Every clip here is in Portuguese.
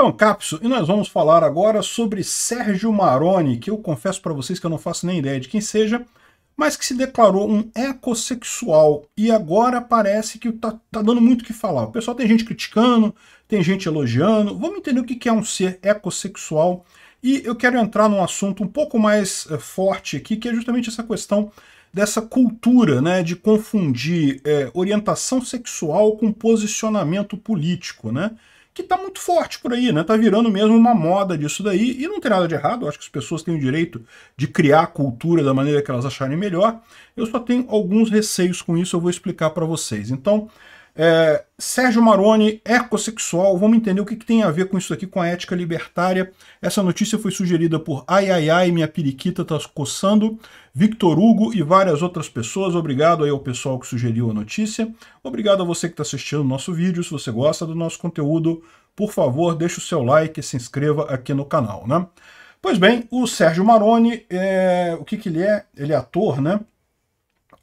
Então, Capso, e nós vamos falar agora sobre Sérgio Maroni, que eu confesso para vocês que eu não faço nem ideia de quem seja, mas que se declarou um ecossexual e agora parece que tá, tá dando muito o que falar. O pessoal tem gente criticando, tem gente elogiando. Vamos entender o que é um ser ecossexual. E eu quero entrar num assunto um pouco mais é, forte aqui, que é justamente essa questão dessa cultura né, de confundir é, orientação sexual com posicionamento político. Né? que está muito forte por aí, né? Tá virando mesmo uma moda disso daí, e não tem nada de errado, eu acho que as pessoas têm o direito de criar a cultura da maneira que elas acharem melhor. Eu só tenho alguns receios com isso, eu vou explicar para vocês. Então, é, Sérgio Maroni, ecossexual, vamos entender o que, que, tem a ver com isso aqui, com a ética libertária. Essa notícia foi sugerida por Ai Ai Ai, minha periquita tá coçando, Victor Hugo e várias outras pessoas. Obrigado aí ao pessoal que sugeriu a notícia. Obrigado a você que está assistindo o nosso vídeo. Se você gosta do nosso conteúdo, por favor, deixe o seu like e se inscreva aqui no canal, né? Pois bem, o Sérgio Maroni, é, o que, que ele é? Ele é ator, né?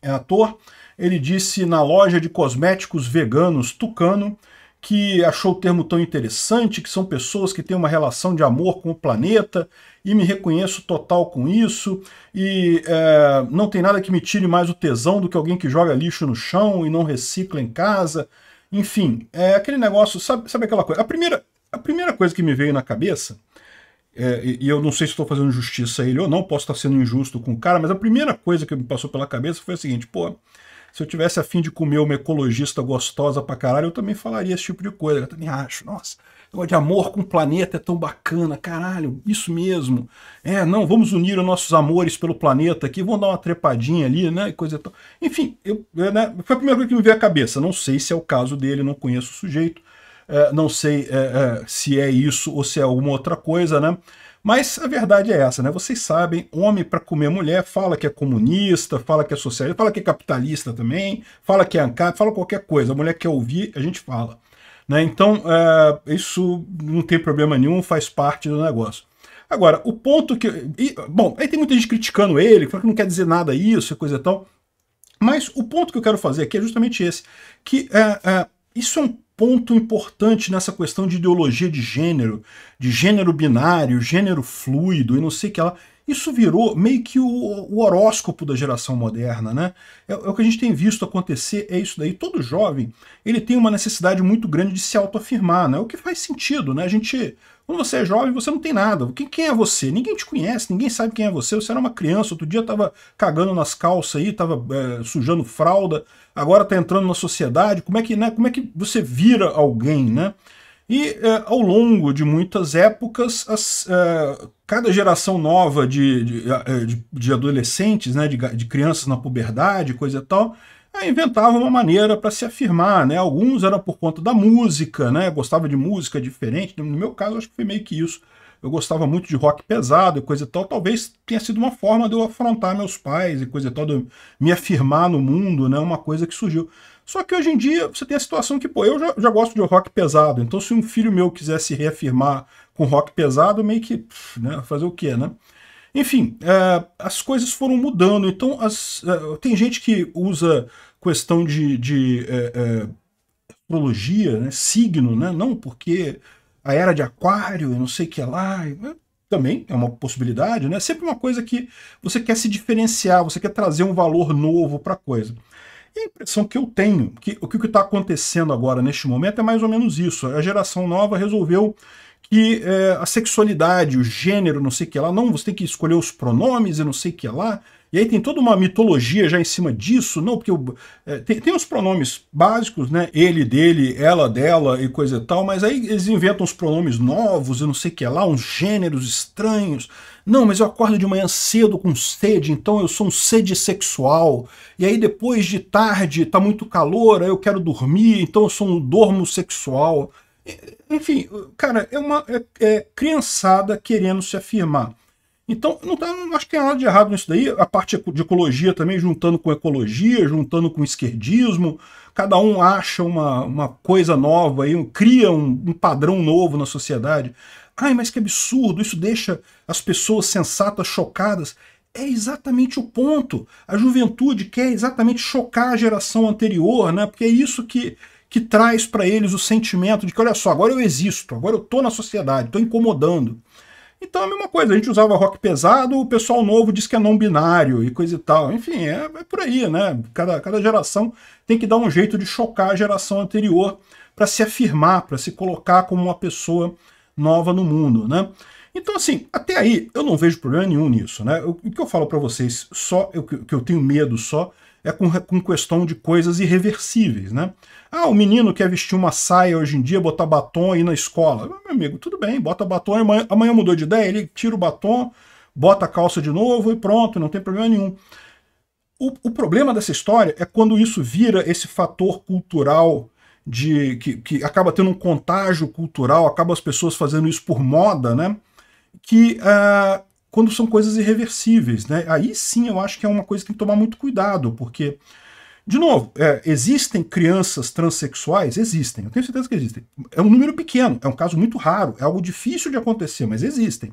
é ator, ele disse na loja de cosméticos veganos Tucano que achou o termo tão interessante, que são pessoas que têm uma relação de amor com o planeta, e me reconheço total com isso, e é, não tem nada que me tire mais o tesão do que alguém que joga lixo no chão e não recicla em casa. Enfim, é aquele negócio, sabe, sabe aquela coisa? A primeira, a primeira coisa que me veio na cabeça é, e eu não sei se estou fazendo justiça a ele ou não, posso estar sendo injusto com o cara, mas a primeira coisa que me passou pela cabeça foi a seguinte, pô, se eu tivesse a fim de comer uma ecologista gostosa pra caralho, eu também falaria esse tipo de coisa, eu também acho, nossa, negócio de amor com o planeta é tão bacana, caralho, isso mesmo, é, não, vamos unir os nossos amores pelo planeta aqui, vamos dar uma trepadinha ali, né, e coisa tal, enfim, eu, né, foi a primeira coisa que me veio à cabeça, não sei se é o caso dele, não conheço o sujeito, é, não sei é, é, se é isso ou se é alguma outra coisa, né? Mas a verdade é essa, né? Vocês sabem, homem para comer mulher fala que é comunista, fala que é socialista, fala que é capitalista também, fala que é ANCAP, fala qualquer coisa. A mulher quer ouvir, a gente fala. Né? Então, isso não tem problema nenhum, faz parte do negócio. Agora, o ponto que... E, bom, aí tem muita gente criticando ele, falando que não quer dizer nada isso, coisa e tal. Mas o ponto que eu quero fazer aqui é justamente esse, que é, é, isso é um ponto importante nessa questão de ideologia de gênero, de gênero binário, gênero fluido e não sei o que ela. Isso virou meio que o, o horóscopo da geração moderna, né? É, é, o que a gente tem visto acontecer, é isso daí. Todo jovem, ele tem uma necessidade muito grande de se autoafirmar, né? O que faz sentido, né? A gente, quando você é jovem, você não tem nada. Quem, quem é você? Ninguém te conhece, ninguém sabe quem é você. Você era uma criança, outro dia tava cagando nas calças aí, tava é, sujando fralda, agora tá entrando na sociedade. Como é que, né? Como é que você vira alguém, né? E é, ao longo de muitas épocas, as, é, cada geração nova de, de, é, de, de adolescentes, né, de, de, crianças na puberdade, coisa e tal, inventava uma maneira para se afirmar. Né? Alguns era por conta da música, né? gostava de música diferente. No meu caso, acho que foi meio que isso. Eu gostava muito de rock pesado e coisa e tal. Talvez tenha sido uma forma de eu afrontar meus pais e coisa e tal, de eu me afirmar no mundo, né? uma coisa que surgiu. Só que hoje em dia você tem a situação que, pô, eu já, já gosto de rock pesado, então se um filho meu quisesse reafirmar com rock pesado, meio que, pff, né, fazer o quê, né? Enfim, é, as coisas foram mudando, então as, é, tem gente que usa questão de, de é, astrologia, é, né, signo, né, não porque a era de aquário, e não sei o que lá, é, também é uma possibilidade, né? É sempre uma coisa que você quer se diferenciar, você quer trazer um valor novo para a coisa. E a impressão que eu tenho, que o que está acontecendo agora neste momento é mais ou menos isso. A geração nova resolveu que é, a sexualidade, o gênero, não sei o que lá, não, você tem que escolher os pronomes e não sei o que lá, e aí tem toda uma mitologia já em cima disso, não, porque é, tem, tem os pronomes básicos, né? Ele, dele, ela, dela e coisa e tal, mas aí eles inventam uns pronomes novos, eu não sei o que é lá, uns gêneros estranhos. Não, mas eu acordo de manhã cedo com sede, então eu sou um sede sexual. E aí depois de tarde tá muito calor, aí eu quero dormir, então eu sou um dormo sexual. Enfim, cara, é uma é, é criançada querendo se afirmar. Então, não, tá, não acho que tem nada de errado nisso daí. A parte de ecologia também, juntando com ecologia, juntando com esquerdismo, cada um acha uma, uma coisa nova, aí, cria um, um padrão novo na sociedade. Ai, mas que absurdo, isso deixa as pessoas sensatas chocadas. É exatamente o ponto. A juventude quer exatamente chocar a geração anterior, né? Porque é isso que, que traz para eles o sentimento de que, olha só, agora eu existo, agora eu estou na sociedade, estou incomodando. Então é a mesma coisa, a gente usava rock pesado, o pessoal novo diz que é não binário e coisa e tal. Enfim, é, é por aí, né? Cada, cada geração tem que dar um jeito de chocar a geração anterior para se afirmar, para se colocar como uma pessoa nova no mundo, né? Então, assim, até aí eu não vejo problema nenhum nisso, né? O, o que eu falo para vocês, só o que eu tenho medo só é com, com questão de coisas irreversíveis, né? Ah, o menino quer vestir uma saia hoje em dia, botar batom e ir na escola. Ah, meu amigo, tudo bem, bota batom, amanhã, amanhã mudou de ideia, ele tira o batom, bota a calça de novo e pronto, não tem problema nenhum. O, o problema dessa história é quando isso vira esse fator cultural de que, que acaba tendo um contágio cultural, acaba as pessoas fazendo isso por moda, né? que ah, quando são coisas irreversíveis, né? Aí sim eu acho que é uma coisa que tem que tomar muito cuidado, porque, de novo, é, existem crianças transexuais? Existem, eu tenho certeza que existem. É um número pequeno, é um caso muito raro, é algo difícil de acontecer, mas existem.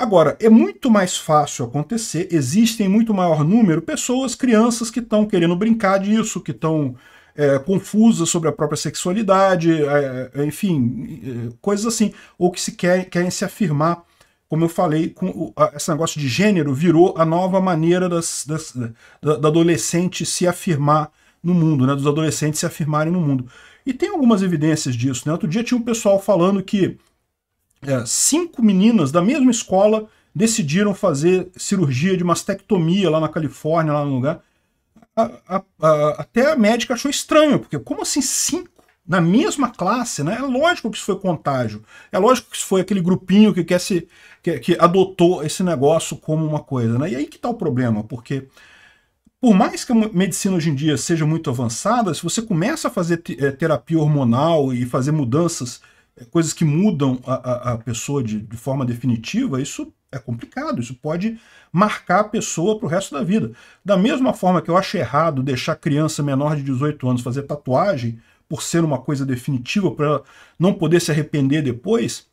Agora, é muito mais fácil acontecer, existem muito maior número pessoas, crianças que estão querendo brincar disso, que estão é, confusa sobre a própria sexualidade, é, é enfim, é, coisas assim, ou que se quer, querem se afirmar, como eu falei, com o, a, esse negócio de gênero virou a nova maneira das, das, da, da adolescente se afirmar no mundo, né, dos adolescentes se afirmarem no mundo. E tem algumas evidências disso. Né? Outro dia tinha um pessoal falando que é, cinco meninas da mesma escola decidiram fazer cirurgia de mastectomia lá na Califórnia, lá no lugar, a, a, até a médica achou estranho, porque como assim cinco na mesma classe, né? É lógico que isso foi contágio. É lógico que isso foi aquele grupinho que quer se que, que adotou esse negócio como uma coisa, né? E aí que está o problema, porque por mais que a medicina hoje em dia seja muito avançada, se você começa a fazer eh, terapia hormonal e fazer mudanças, eh, coisas que mudam a, a, a pessoa de, de, forma definitiva, isso é complicado, isso pode marcar a pessoa para o resto da vida. Da mesma forma que eu acho errado deixar criança menor de 18 anos fazer tatuagem por ser uma coisa definitiva, para ela não poder se arrepender depois,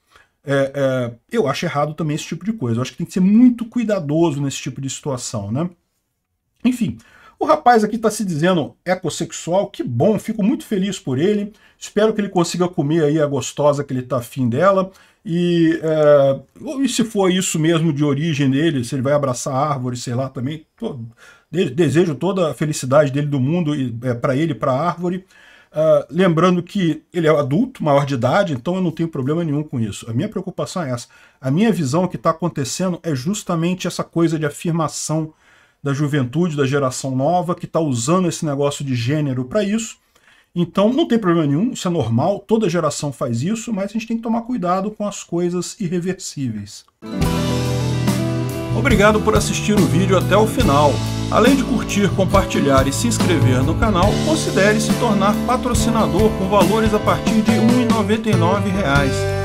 é, é, eu acho errado também esse tipo de coisa. Eu acho que tem que ser muito cuidadoso nesse tipo de situação, né? Enfim, o rapaz aqui está se dizendo ecossexual, que bom, fico muito feliz por ele. Espero que ele consiga comer aí a gostosa que ele está afim dela. E, é, e, se for isso mesmo de origem dele, se ele vai abraçar a árvore, sei lá, também. Tô, desejo toda a felicidade dele do mundo é, para ele, para a árvore. Uh, lembrando que ele é adulto, maior de idade, então eu não tenho problema nenhum com isso. A minha preocupação é essa. A minha visão que está acontecendo é justamente essa coisa de afirmação da juventude, da geração nova, que está usando esse negócio de gênero para isso. Então não tem problema nenhum, isso é normal, toda geração faz isso, mas a gente tem que tomar cuidado com as coisas irreversíveis. Obrigado por assistir o vídeo até o final. Além de curtir, compartilhar e se inscrever no canal, considere se tornar patrocinador com valores a partir de R$ 1,99